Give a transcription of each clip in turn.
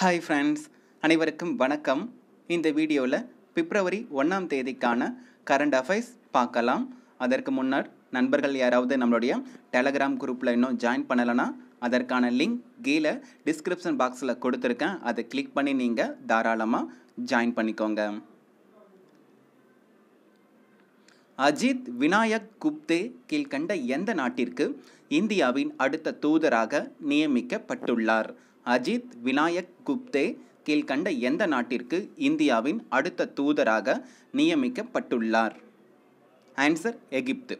hi friends அனைவருக்கும் வணக்கம் இந்த வீடியோவில் பிப்ரவரி ஒன்றாம் தேதிக்கான கரண்ட் அஃபேர்ஸ் பார்க்கலாம் அதற்கு முன்னர் நண்பர்கள் யாராவது நம்மளுடைய டெலகிராம் குரூப்பில் இன்னும் ஜாயின் பண்ணலைன்னா அதற்கான லிங்க் கீழே டிஸ்கிரிப்ஷன் பாக்ஸில் கொடுத்துருக்கேன் அதை கிளிக் பண்ணி நீங்கள் தாராளமாக ஜாயின் பண்ணிக்கோங்க அஜித் விநாயக் குப்தே கீழ்கண்ட எந்த நாட்டிற்கு இந்தியாவின் அடுத்த தூதராக நியமிக்கப்பட்டுள்ளார் அஜித் விநாயக் குப்தே கீழ்கண்ட எந்த நாட்டிற்கு இந்தியாவின் அடுத்த தூதராக நியமிக்கப்பட்டுள்ளார் ஆன்சர் எகிப்து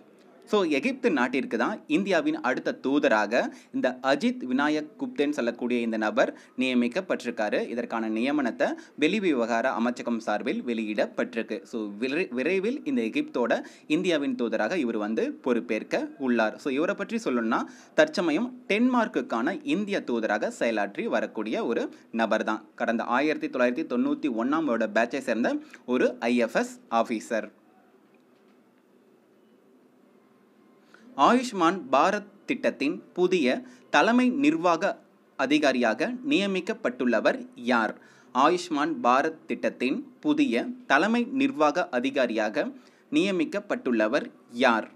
ஸோ எகிப்து நாட்டிற்கு தான் இந்தியாவின் அடுத்த தூதராக இந்த அஜித் விநாயக் குப்தேன்னு சொல்லக்கூடிய இந்த நபர் நியமிக்கப்பட்டிருக்காரு இதற்கான நியமனத்தை வெளி விவகார அமைச்சகம் சார்பில் வெளியிடப்பட்டிருக்கு ஸோ விரைவில் இந்த எகிப்தோட இந்தியாவின் தூதராக இவர் வந்து பொறுப்பேற்க உள்ளார் ஸோ இவரை பற்றி சொல்லணும்னா தற்சமயம் டென்மார்க்குக்கான இந்திய தூதராக செயலாற்றி வரக்கூடிய ஒரு நபர் தான் கடந்த ஆயிரத்தி தொள்ளாயிரத்தி தொண்ணூற்றி ஒன்றாம் வருட பேட்சை சேர்ந்த ஒரு ஐஎஃப்எஸ் ஆஃபீஸர் ஆயுஷ்மான் பாரத் திட்டத்தின் புதிய தலைமை நிர்வாக அதிகாரியாக நியமிக்கப்பட்டுள்ளவர் யார் ஆயுஷ்மான் பாரத் திட்டத்தின் புதிய தலைமை நிர்வாக அதிகாரியாக நியமிக்கப்பட்டுள்ளவர் யார்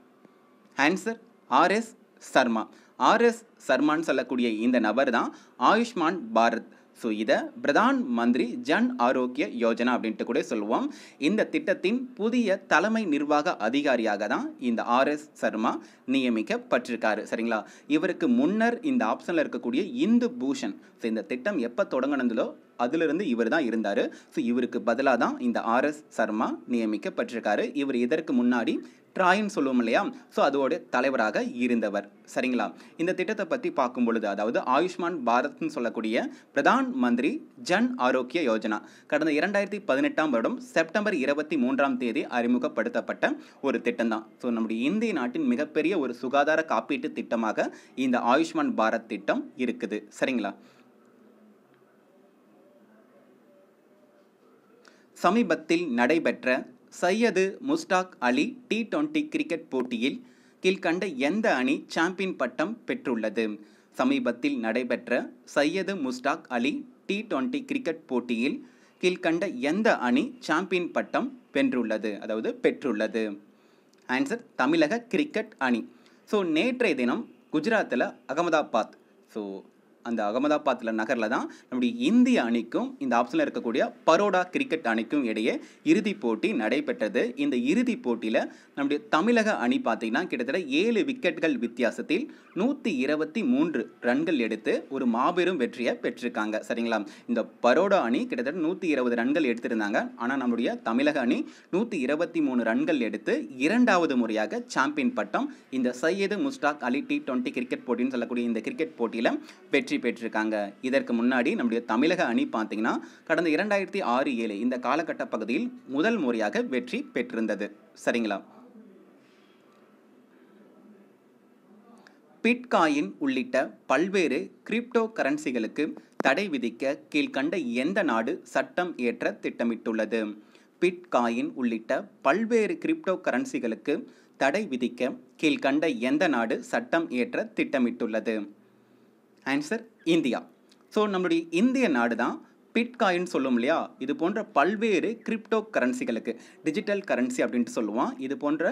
ஆன்சர் ஆர்எஸ் சர்மா ஆர்எஸ் சர்மான்னு சொல்லக்கூடிய இந்த நபர் தான் ஆயுஷ்மான் பாரத் ஸோ இதை பிரதான் மந்திரி ஜன் ஆரோக்கிய யோஜனா அப்படின்ட்டு கூட சொல்லுவோம் இந்த திட்டத்தின் புதிய தலைமை நிர்வாக அதிகாரியாக தான் இந்த ஆர் எஸ் சர்மா நியமிக்கப்பட்டிருக்காரு சரிங்களா இவருக்கு முன்னர் இந்த ஆப்ஷனில் இருக்கக்கூடிய இந்து பூஷன் ஸோ இந்த திட்டம் எப்போ தொடங்கினதுலோ அதிலிருந்து இவர் தான் இருந்தார் ஸோ இவருக்கு பதிலாக தான் இந்த ஆர் எஸ் சர்மா நியமிக்கப்பட்டிருக்காரு இவர் இதற்கு முன்னாடி ட்ராயின்னு சொல்லுவோம் இல்லையா ஸோ அதோட தலைவராக இருந்தவர் சரிங்களா இந்த திட்டத்தை பற்றி பார்க்கும் பொழுது அதாவது ஆயுஷ்மான் பாரத்னு சொல்லக்கூடிய பிரதான் மந்திரி ஜன் ஆரோக்கிய யோஜனா கடந்த இரண்டாயிரத்தி பதினெட்டாம் வருடம் செப்டம்பர் இருபத்தி மூன்றாம் தேதி அறிமுகப்படுத்தப்பட்ட ஒரு திட்டம் தான் ஸோ நம்முடைய இந்திய நாட்டின் மிகப்பெரிய ஒரு சுகாதார காப்பீட்டு திட்டமாக இந்த ஆயுஷ்மான் பாரத் திட்டம் இருக்குது சரிங்களா சமீபத்தில் நடைபெற்ற Syed Mushtaq Ali T twenty cricket போட்டியில் கீழ்கண்ட எந்த அணி சாம்பியன் பட்டம் பெற்றுள்ளது சமீபத்தில் நடைபெற்ற Syed Mushtaq Ali T twenty cricket போட்டியில் கீழ்கண்ட எந்த அணி சாம்பியன் பட்டம் வென்றுள்ளது அதாவது பெற்றுள்ளது ஆன்சர் தமிழக கிரிக்கெட் அணி ஸோ நேற்றைய தினம் குஜராத்தில் அகமதாபாத் ஸோ அந்த அகமதாபாத்தில் நகரில் தான் நம்முடைய இந்திய அணிக்கும் இந்த ஆப்ஷனில் இருக்கக்கூடிய பரோடா கிரிக்கெட் அணிக்கும் இடையே இறுதிப் போட்டி நடைபெற்றது இந்த இறுதிப் போட்டியில் நம்முடைய தமிழக அணி பார்த்திங்கன்னா கிட்டத்தட்ட ஏழு விக்கெட்கள் வித்தியாசத்தில் நூற்றி இருபத்தி மூன்று ரன்கள் எடுத்து ஒரு மாபெரும் வெற்றியை பெற்றிருக்காங்க சரிங்களா இந்த பரோடா அணி கிட்டத்தட்ட நூற்றி இருபது ரன்கள் எடுத்திருந்தாங்க ஆனால் நம்முடைய தமிழக அணி நூற்றி இருபத்தி மூணு ரன்கள் எடுத்து இரண்டாவது முறையாக சாம்பியன் பட்டம் இந்த Syed Mushtaq Ali T twenty cricket போட்டின்னு சொல்லக்கூடிய இந்த கிரிக்கெட் போட்டியில் வெற்றி வெற்றி பெற்றிருக்காங்க இதற்கு முன்னாடி நம்முடைய தமிழக அணி பார்த்தீங்கன்னா கடந்த இரண்டாயிரத்தி ஆறு ஏழு இந்த காலகட்ட பகுதியில் முதல் முறையாக வெற்றி பெற்றிருந்தது சரிங்களா பிட்காயின் உள்ளிட்ட பல்வேறு கிரிப்டோ கரன்சிகளுக்கு தடை விதிக்க கீழ்கண்ட எந்த நாடு சட்டம் ஏற்ற திட்டமிட்டுள்ளது பிட்காயின் உள்ளிட்ட பல்வேறு கிரிப்டோ கரன்சிகளுக்கு தடை விதிக்க கீழ்கண்ட எந்த நாடு சட்டம் ஏற்ற திட்டமிட்டுள்ளது ஆன்சர் இந்தியா ஸோ நம்மளுடைய இந்திய நாடு தான் பிட்காயின் சொல்லும் இல்லையா இது போன்ற பல்வேறு கிரிப்டோ கரன்சிகளுக்கு டிஜிட்டல் கரன்சி அப்படின்ட்டு சொல்லுவான் இது போன்ற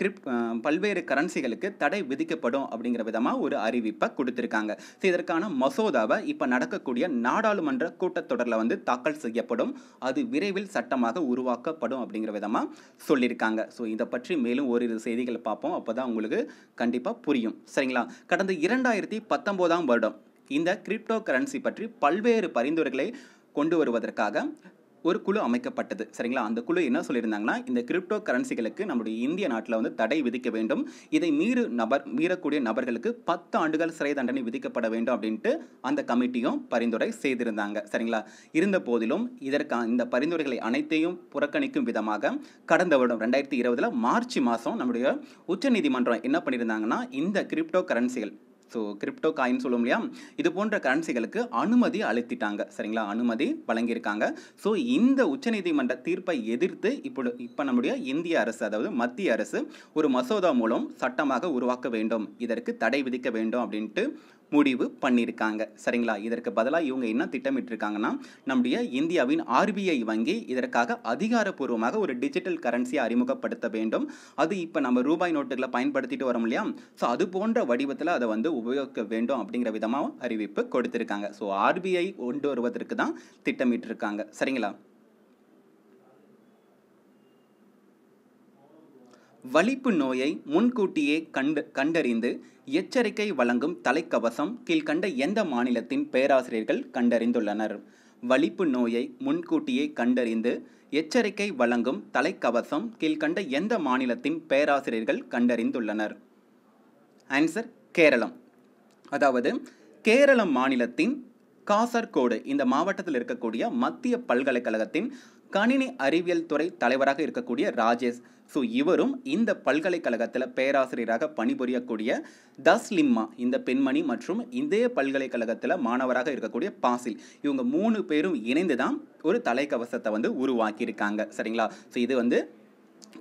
கிரிப் பல்வேறு கரன்சிகளுக்கு தடை விதிக்கப்படும் அப்படிங்கிற விதமாக ஒரு அறிவிப்பை கொடுத்துருக்காங்க ஸோ இதற்கான மசோதாவை இப்போ நடக்கக்கூடிய நாடாளுமன்ற கூட்டத்தொடரில் வந்து தாக்கல் செய்யப்படும் அது விரைவில் சட்டமாக உருவாக்கப்படும் அப்படிங்கிற விதமாக சொல்லியிருக்காங்க ஸோ இதை பற்றி மேலும் ஓரிரு செய்திகளை பார்ப்போம் அப்போ தான் உங்களுக்கு கண்டிப்பாக புரியும் சரிங்களா கடந்த இரண்டாயிரத்தி பத்தொம்போதாம் வருடம் இந்த கிரிப்டோ கரன்சி பற்றி பல்வேறு பரிந்துரைகளை கொண்டு வருவதற்காக ஒரு குழு அமைக்கப்பட்டது சரிங்களா அந்த குழு என்ன சொல்லியிருந்தாங்கன்னா இந்த கிரிப்டோ கரன்சிகளுக்கு நம்முடைய இந்திய நாட்டில் வந்து தடை விதிக்க வேண்டும் இதை மீறு நபர் மீறக்கூடிய நபர்களுக்கு பத்து ஆண்டுகள் சிறை தண்டனை விதிக்கப்பட வேண்டும் அப்படின்ட்டு அந்த கமிட்டியும் பரிந்துரை செய்திருந்தாங்க சரிங்களா இருந்த போதிலும் இதற்கான இந்த பரிந்துரைகளை அனைத்தையும் புறக்கணிக்கும் விதமாக கடந்த வருடம் ரெண்டாயிரத்தி இருபதில் மார்ச் மாதம் நம்முடைய உச்சநீதிமன்றம் என்ன பண்ணியிருந்தாங்கன்னா இந்த கிரிப்டோ கரன்சிகள் ஸோ கிரிப்டோ காயின் சொல்லும் இல்லையா இது போன்ற கரன்சிகளுக்கு அனுமதி அழுத்திட்டாங்க சரிங்களா அனுமதி வழங்கியிருக்காங்க ஸோ இந்த உச்சநீதிமன்ற தீர்ப்பை எதிர்த்து இப்போ இப்போ நம்முடைய இந்திய அரசு அதாவது மத்திய அரசு ஒரு மசோதா மூலம் சட்டமாக உருவாக்க வேண்டும் இதற்கு தடை விதிக்க வேண்டும் அப்படின்ட்டு முடிவு பண்ணியிருக்காங்க சரிங்களா இதற்கு பதிலாக இவங்க என்ன திட்டமிட்டிருக்காங்கன்னா நம்முடைய இந்தியாவின் ஆர்பிஐ வங்கி இதற்காக அதிகாரப்பூர்வமாக ஒரு டிஜிட்டல் கரன்சியை அறிமுகப்படுத்த வேண்டும் அது இப்போ நம்ம ரூபாய் நோட்டுகளை பயன்படுத்திட்டு வரோம் இல்லையா ஸோ அது போன்ற வடிவத்தில் அதை வந்து உபயோகிக்க வேண்டும் அப்படிங்கிற விதமாக அறிவிப்பு கொடுத்திருக்காங்க ஸோ ஆர்பிஐ கொண்டு வருவதற்கு தான் திட்டமிட்டிருக்காங்க சரிங்களா வலிப்பு நோயை முன்கூட்டியே கண்டு கண்டறிந்து எச்சரிக்கை வழங்கும் தலைக்கவசம் கீழ்கண்ட எந்த மாநிலத்தின் பேராசிரியர்கள் கண்டறிந்துள்ளனர் வலிப்பு நோயை முன்கூட்டியே கண்டறிந்து எச்சரிக்கை வழங்கும் தலைக்கவசம் கீழ்கண்ட எந்த மாநிலத்தின் பேராசிரியர்கள் கண்டறிந்துள்ளனர் ஆன்சர் கேரளம் அதாவது கேரள மாநிலத்தின் காசர்கோடு இந்த மாவட்டத்தில் இருக்கக்கூடிய மத்திய பல்கலைக்கழகத்தின் கணினி அறிவியல் துறை தலைவராக இருக்கக்கூடிய ராஜேஷ் ஸோ இவரும் இந்த பல்கலைக்கழகத்தில் பேராசிரியராக பணிபுரியக்கூடிய லிம்மா இந்த பெண்மணி மற்றும் இதே பல்கலைக்கழகத்தில் மாணவராக இருக்கக்கூடிய பாசில் இவங்க மூணு பேரும் இணைந்து தான் ஒரு தலைக்கவசத்தை வந்து உருவாக்கியிருக்காங்க சரிங்களா ஸோ இது வந்து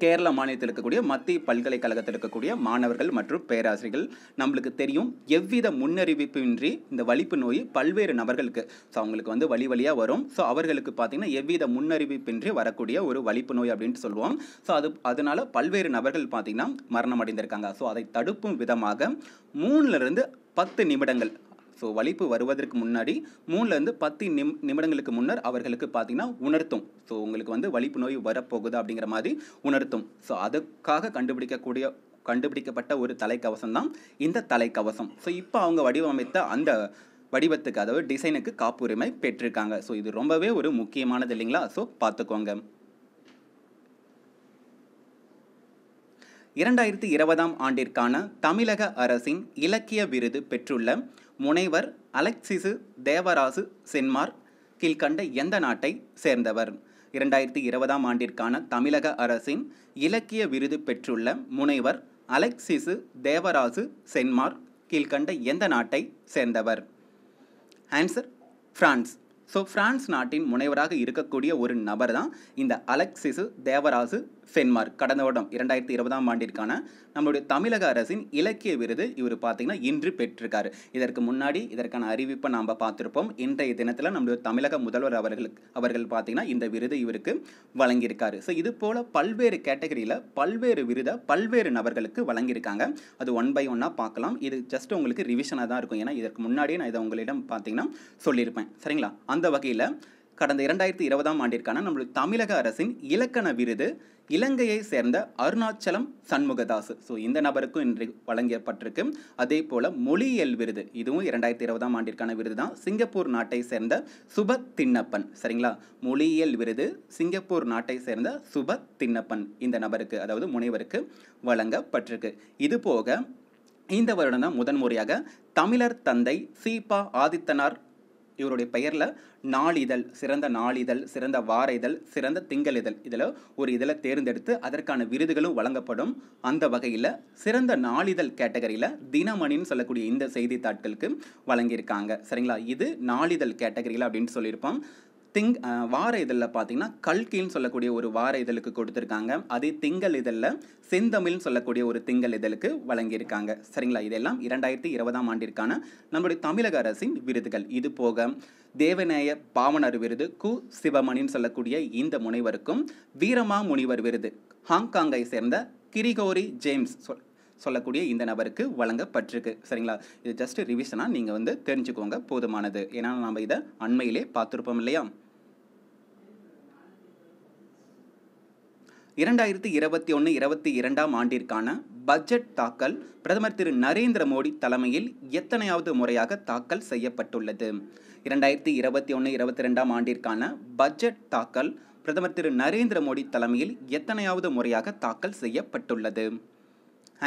கேரள மாநிலத்தில் இருக்கக்கூடிய மத்திய பல்கலைக்கழகத்தில் இருக்கக்கூடிய மாணவர்கள் மற்றும் பேராசிரியர்கள் நம்மளுக்கு தெரியும் எவ்வித முன்னறிவிப்பின்றி இந்த வலிப்பு நோய் பல்வேறு நபர்களுக்கு ஸோ அவங்களுக்கு வந்து வழி வழியாக வரும் ஸோ அவர்களுக்கு பார்த்திங்கன்னா எவ்வித முன்னறிவிப்பின்றி வரக்கூடிய ஒரு வலிப்பு நோய் அப்படின்ட்டு சொல்லுவோம் ஸோ அது அதனால் பல்வேறு நபர்கள் பார்த்திங்கன்னா மரணம் அடைந்திருக்காங்க ஸோ அதை தடுப்பும் விதமாக மூணுலேருந்து பத்து நிமிடங்கள் ஸோ வலிப்பு வருவதற்கு முன்னாடி மூணுலேருந்து பத்து நிம் நிமிடங்களுக்கு முன்னர் அவர்களுக்கு பார்த்தீங்கன்னா உணர்த்தும் ஸோ உங்களுக்கு வந்து வலிப்பு நோய் வரப்போகுது அப்படிங்கிற மாதிரி உணர்த்தும் ஸோ அதுக்காக கண்டுபிடிக்கக்கூடிய கண்டுபிடிக்கப்பட்ட ஒரு தலைக்கவசம் தான் இந்த தலைக்கவசம் ஸோ இப்போ அவங்க வடிவமைத்த அந்த வடிவத்துக்கு அதாவது டிசைனுக்கு காப்புரிமை பெற்றிருக்காங்க ஸோ இது ரொம்பவே ஒரு முக்கியமானது இல்லைங்களா ஸோ பார்த்துக்கோங்க இரண்டாயிரத்தி இருபதாம் ஆண்டிற்கான தமிழக அரசின் இலக்கிய விருது பெற்றுள்ள முனைவர் அலெக்சிசு தேவராசு சென்மார் கீழ்கண்ட எந்த நாட்டை சேர்ந்தவர் இரண்டாயிரத்தி இருபதாம் ஆண்டிற்கான தமிழக அரசின் இலக்கிய விருது பெற்றுள்ள முனைவர் அலெக்சிசு தேவராசு சென்மார் கீழ்கண்ட எந்த நாட்டை சேர்ந்தவர் ஆன்சர் ஃப்ரான்ஸ் ஸோ ஃப்ரான்ஸ் நாட்டின் முனைவராக இருக்கக்கூடிய ஒரு நபர் தான் இந்த அலெக்சிசு தேவராசு ஃபென்மார்க் கடந்த வருடம் இரண்டாயிரத்தி இருபதாம் ஆண்டிற்கான நம்மளுடைய தமிழக அரசின் இலக்கிய விருது இவர் பார்த்தீங்கன்னா இன்று பெற்றிருக்காரு இதற்கு முன்னாடி இதற்கான அறிவிப்பை நாம் பார்த்துருப்போம் இன்றைய தினத்தில் நம்மளுடைய தமிழக முதல்வர் அவர்களுக்கு அவர்கள் பார்த்தீங்கன்னா இந்த விருது இவருக்கு வழங்கியிருக்காரு ஸோ இது போல் பல்வேறு கேட்டகரியில் பல்வேறு விருதை பல்வேறு நபர்களுக்கு வழங்கியிருக்காங்க அது ஒன் பை ஒன்னாக பார்க்கலாம் இது ஜஸ்ட் உங்களுக்கு ரிவிஷனாக தான் இருக்கும் ஏன்னா இதற்கு முன்னாடியே நான் இதை உங்களிடம் பார்த்திங்கன்னா சொல்லியிருப்பேன் சரிங்களா அந்த வகையில் கடந்த இரண்டாயிரத்தி இருபதாம் ஆண்டிற்கான நம்மளுடைய தமிழக அரசின் இலக்கண விருது இலங்கையை சேர்ந்த அருணாச்சலம் சண்முகதாஸ் ஸோ இந்த நபருக்கும் இன்று வழங்கப்பட்டிருக்கு அதே போல் மொழியியல் விருது இதுவும் இரண்டாயிரத்தி இருபதாம் ஆண்டிற்கான விருது தான் சிங்கப்பூர் நாட்டை சேர்ந்த சுப தின்னப்பன் சரிங்களா மொழியியல் விருது சிங்கப்பூர் நாட்டை சேர்ந்த சுப தின்னப்பன் இந்த நபருக்கு அதாவது முனைவருக்கு வழங்கப்பட்டிருக்கு இது போக இந்த வருடம் தான் முதன்முறையாக தமிழர் தந்தை சீபா ஆதித்தனார் இவருடைய பெயரில் நாளிதழ் சிறந்த நாளிதழ் சிறந்த வார இதழ் சிறந்த திங்கள் இதழ் இதில் ஒரு இதழை தேர்ந்தெடுத்து அதற்கான விருதுகளும் வழங்கப்படும் அந்த வகையில் சிறந்த நாளிதழ் கேட்டகரியில் தினமணின்னு சொல்லக்கூடிய இந்த செய்தித்தாட்களுக்கு வழங்கியிருக்காங்க சரிங்களா இது நாளிதழ் கேட்டகரியில் அப்படின்னு சொல்லியிருப்போம் திங் வார இதழில் பார்த்தீங்கன்னா கல்கின்னு சொல்லக்கூடிய ஒரு வார இதழுக்கு கொடுத்துருக்காங்க அதே திங்கள் இதழில் செந்தமிழ்னு சொல்லக்கூடிய ஒரு திங்கள் இதழுக்கு வழங்கியிருக்காங்க சரிங்களா இதெல்லாம் இரண்டாயிரத்தி இருபதாம் ஆண்டிற்கான நம்முடைய தமிழக அரசின் விருதுகள் இது போக தேவநேய பாவனர் விருது கு சிவமணின்னு சொல்லக்கூடிய இந்த முனைவருக்கும் வீரமா முனிவர் விருது ஹாங்காங்கை சேர்ந்த கிரிகோரி ஜேம்ஸ் சொல் சொல்லக்கூடிய இந்த நபருக்கு வழங்கப்பட்டிருக்கு சரிங்களா இது ஜஸ்ட் ரிவிஷனாக நீங்கள் வந்து தெரிஞ்சுக்கோங்க போதுமானது ஏன்னா நம்ம இதை அண்மையிலே பார்த்துருப்போம் இல்லையா இரண்டாயிரத்தி இருபத்தி ஒன்று இருபத்தி இரண்டாம் ஆண்டிற்கான பட்ஜெட் தாக்கல் பிரதமர் திரு நரேந்திர மோடி தலைமையில் எத்தனையாவது முறையாக தாக்கல் செய்யப்பட்டுள்ளது இரண்டாயிரத்தி இருபத்தி ஒன்று இருபத்தி ரெண்டாம் ஆண்டிற்கான பட்ஜெட் தாக்கல் பிரதமர் திரு நரேந்திர மோடி தலைமையில் எத்தனையாவது முறையாக தாக்கல் செய்யப்பட்டுள்ளது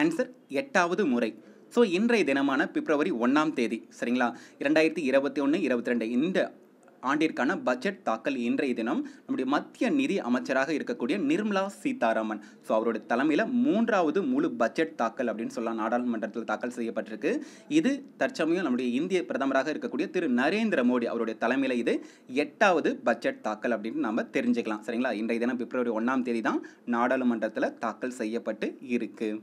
ஆன்சர் எட்டாவது முறை ஸோ இன்றைய தினமான பிப்ரவரி ஒன்றாம் தேதி சரிங்களா இரண்டாயிரத்தி இருபத்தி ஒன்று இருபத்தி ரெண்டு இந்த ஆண்டிற்கான பட்ஜெட் தாக்கல் இன்றைய தினம் நம்முடைய மத்திய நிதி அமைச்சராக இருக்கக்கூடிய நிர்மலா சீதாராமன் ஸோ அவருடைய தலைமையில் மூன்றாவது முழு பட்ஜெட் தாக்கல் அப்படின்னு சொல்லலாம் நாடாளுமன்றத்தில் தாக்கல் செய்யப்பட்டிருக்கு இது தற்சமயம் நம்முடைய இந்திய பிரதமராக இருக்கக்கூடிய திரு நரேந்திர மோடி அவருடைய தலைமையில் இது எட்டாவது பட்ஜெட் தாக்கல் அப்படின்னு நம்ம தெரிஞ்சுக்கலாம் சரிங்களா இன்றைய தினம் பிப்ரவரி ஒன்றாம் தேதி தான் நாடாளுமன்றத்தில் தாக்கல் செய்யப்பட்டு இருக்குது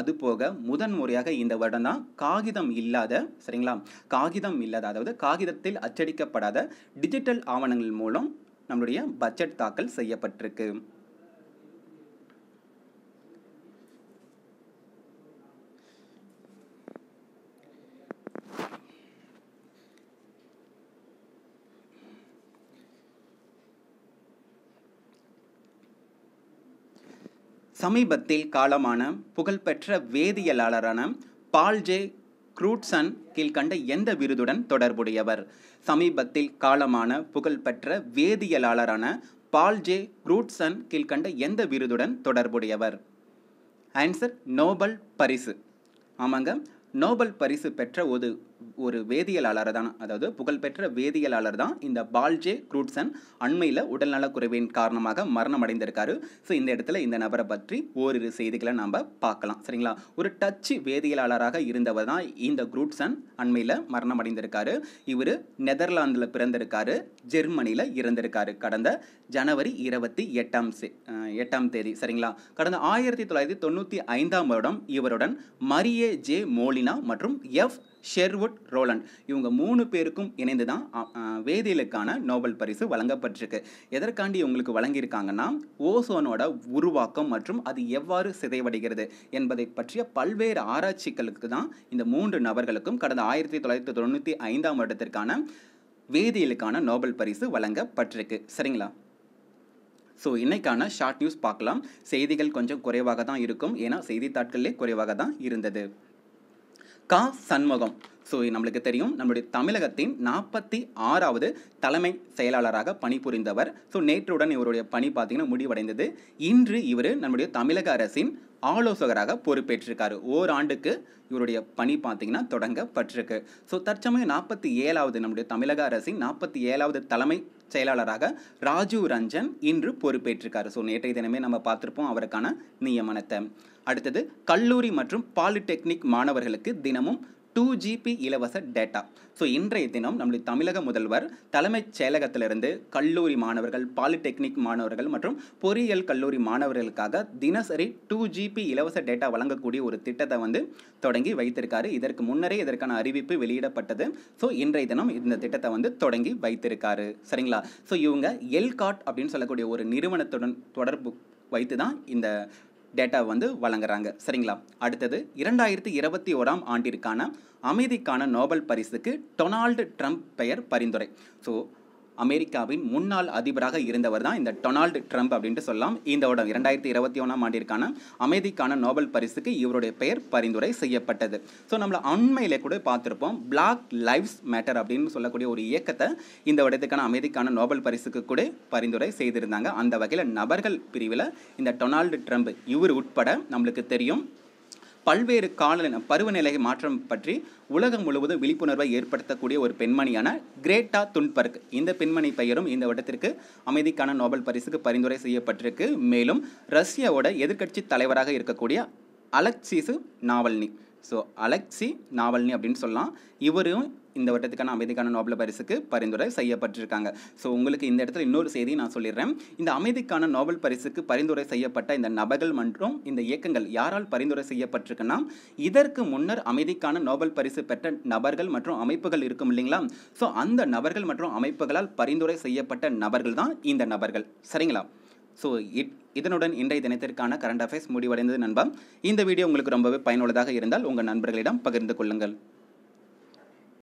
அதுபோக முதன் முறையாக இந்த வருடம் தான் காகிதம் இல்லாத சரிங்களா காகிதம் இல்லாத அதாவது காகிதத்தில் அச்சடிக்கப்படாத டிஜிட்டல் ஆவணங்கள் மூலம் நம்மளுடைய பட்ஜெட் தாக்கல் செய்யப்பட்டிருக்கு சமீபத்தில் காலமான புகழ்பெற்ற வேதியியலாளரான பால் ஜே க்ரூட்சன் கீழ்கண்ட எந்த விருதுடன் தொடர்புடையவர் சமீபத்தில் காலமான புகழ்பெற்ற வேதியியலாளரான பால் ஜே க்ரூட்சன் கீழ்கண்ட எந்த விருதுடன் தொடர்புடையவர் ஆன்சர் நோபல் பரிசு ஆமாங்க நோபல் பரிசு பெற்ற ஒரு ஒரு வேதியியலாளர் தான் அதாவது புகழ்பெற்ற வேதியியலாளர் தான் இந்த பால்ஜே குரூட்ஸன் அண்மையில் உடல்நலக் குறைவின் காரணமாக மரணம் அடைந்திருக்காரு ஸோ இந்த இடத்துல இந்த நபரை பற்றி ஓரிரு செய்திகளை நாம் பார்க்கலாம் சரிங்களா ஒரு டச்சு வேதியியலாளராக இருந்தவர் தான் இந்த குரூட்சன் அண்மையில் மரணம் அடைந்திருக்காரு இவர் நெதர்லாந்தில் பிறந்திருக்காரு ஜெர்மனியில் இறந்திருக்காரு கடந்த ஜனவரி இருபத்தி எட்டாம் எட்டாம் தேதி சரிங்களா கடந்த ஆயிரத்தி தொள்ளாயிரத்தி தொண்ணூற்றி ஐந்தாம் வருடம் இவருடன் மரியே ஜே மோலினா மற்றும் எஃப் ஷெர்வுட் ரோலண்ட் இவங்க மூணு பேருக்கும் இணைந்து தான் வேதியலுக்கான நோபல் பரிசு வழங்கப்பட்டிருக்கு எதற்காண்டி இவங்களுக்கு வழங்கியிருக்காங்கன்னா ஓசோனோட உருவாக்கம் மற்றும் அது எவ்வாறு சிதைவடைகிறது என்பதை பற்றிய பல்வேறு ஆராய்ச்சிகளுக்கு தான் இந்த மூன்று நபர்களுக்கும் கடந்த ஆயிரத்தி தொள்ளாயிரத்தி தொண்ணூற்றி ஐந்தாம் வருடத்திற்கான வேதியலுக்கான நோபல் பரிசு வழங்கப்பட்டிருக்கு சரிங்களா ஸோ இன்றைக்கான ஷார்ட் நியூஸ் பார்க்கலாம் செய்திகள் கொஞ்சம் குறைவாக தான் இருக்கும் ஏன்னா செய்தித்தாட்கள்லேயே குறைவாக தான் இருந்தது கா சண்முகம் ஸோ நம்மளுக்கு தெரியும் நம்முடைய தமிழகத்தின் நாற்பத்தி ஆறாவது தலைமை செயலாளராக பணிபுரிந்தவர் ஸோ நேற்றுடன் இவருடைய பணி பார்த்தீங்கன்னா முடிவடைந்தது இன்று இவர் நம்முடைய தமிழக அரசின் ஆலோசகராக பொறுப்பேற்றிருக்காரு ஓராண்டுக்கு இவருடைய பணி பார்த்தீங்கன்னா தொடங்கப்பட்டிருக்கு ஸோ தற்சமயம் நாற்பத்தி ஏழாவது நம்முடைய தமிழக அரசின் நாற்பத்தி ஏழாவது தலைமை செயலாளராக ராஜீவ் ரஞ்சன் இன்று பொறுப்பேற்றிருக்காரு ஸோ நேற்றைய தினமே நம்ம பார்த்துருப்போம் அவருக்கான நியமனத்தை அடுத்தது கல்லூரி மற்றும் பாலிடெக்னிக் மாணவர்களுக்கு தினமும் டூ ஜிபி இலவச டேட்டா ஸோ இன்றைய தினம் நம்முடைய தமிழக முதல்வர் தலைமைச் செயலகத்திலிருந்து கல்லூரி மாணவர்கள் பாலிடெக்னிக் மாணவர்கள் மற்றும் பொறியியல் கல்லூரி மாணவர்களுக்காக தினசரி டூ ஜிபி இலவச டேட்டா வழங்கக்கூடிய ஒரு திட்டத்தை வந்து தொடங்கி வைத்திருக்காரு இதற்கு முன்னரே இதற்கான அறிவிப்பு வெளியிடப்பட்டது ஸோ இன்றைய தினம் இந்த திட்டத்தை வந்து தொடங்கி வைத்திருக்காரு சரிங்களா ஸோ இவங்க எல்காட் அப்படின்னு சொல்லக்கூடிய ஒரு நிறுவனத்துடன் தொடர்பு வைத்து தான் இந்த டேட்டா வந்து வழங்குறாங்க சரிங்களா அடுத்தது இரண்டாயிரத்தி இருபத்தி ஓராம் ஆண்டிற்கான அமைதிக்கான நோபல் பரிசுக்கு டொனால்டு ட்ரம்ப் பெயர் பரிந்துரை ஸோ அமெரிக்காவின் முன்னாள் அதிபராக இருந்தவர் தான் இந்த டொனால்டு ட்ரம்ப் அப்படின்ட்டு சொல்லலாம் இந்தோட இரண்டாயிரத்தி இருபத்தி ஒன்றாம் ஆண்டிற்கான அமைதிக்கான நோபல் பரிசுக்கு இவருடைய பெயர் பரிந்துரை செய்யப்பட்டது ஸோ நம்மளை அண்மையிலே கூட பார்த்துருப்போம் பிளாக் லைஃப்ஸ் மேட்டர் அப்படின்னு சொல்லக்கூடிய ஒரு இயக்கத்தை இந்த இடத்துக்கான அமைதிக்கான நோபல் பரிசுக்கு கூட பரிந்துரை செய்திருந்தாங்க அந்த வகையில் நபர்கள் பிரிவில் இந்த டொனால்டு ட்ரம்ப் இவர் உட்பட நம்மளுக்கு தெரியும் பல்வேறு கால பருவநிலை மாற்றம் பற்றி உலகம் முழுவதும் விழிப்புணர்வை ஏற்படுத்தக்கூடிய ஒரு பெண்மணியான கிரேட்டா துன்பர்க் இந்த பெண்மணி பெயரும் இந்த வட்டத்திற்கு அமைதிக்கான நோபல் பரிசுக்கு பரிந்துரை செய்யப்பட்டிருக்கு மேலும் ரஷ்யாவோட எதிர்க்கட்சி தலைவராக இருக்கக்கூடிய Alexei Navalny so Alexei Navalny அப்படின்னு சொல்லலாம் இவரும் இந்த வட்டத்துக்கான அமைதிக்கான நோபல் பரிசுக்கு பரிந்துரை செய்யப்பட்டிருக்காங்க ஸோ உங்களுக்கு இந்த இடத்துல இன்னொரு செய்தி நான் சொல்லிடுறேன் இந்த அமைதிக்கான நோபல் பரிசுக்கு பரிந்துரை செய்யப்பட்ட இந்த நபர்கள் மற்றும் இந்த இயக்கங்கள் யாரால் பரிந்துரை செய்யப்பட்டிருக்குன்னா இதற்கு முன்னர் அமைதிக்கான நோபல் பரிசு பெற்ற நபர்கள் மற்றும் அமைப்புகள் இருக்கும் இல்லைங்களா ஸோ அந்த நபர்கள் மற்றும் அமைப்புகளால் பரிந்துரை செய்யப்பட்ட நபர்கள் தான் இந்த நபர்கள் சரிங்களா ஸோ இட் இதனுடன் இன்றைய தினத்திற்கான கரண்ட் அஃபேர்ஸ் முடிவடைந்தது நண்பா இந்த வீடியோ உங்களுக்கு ரொம்பவே பயனுள்ளதாக இருந்தால் உங்கள் நண்பர்களிடம் பகிர்ந்து கொள்ளுங்கள்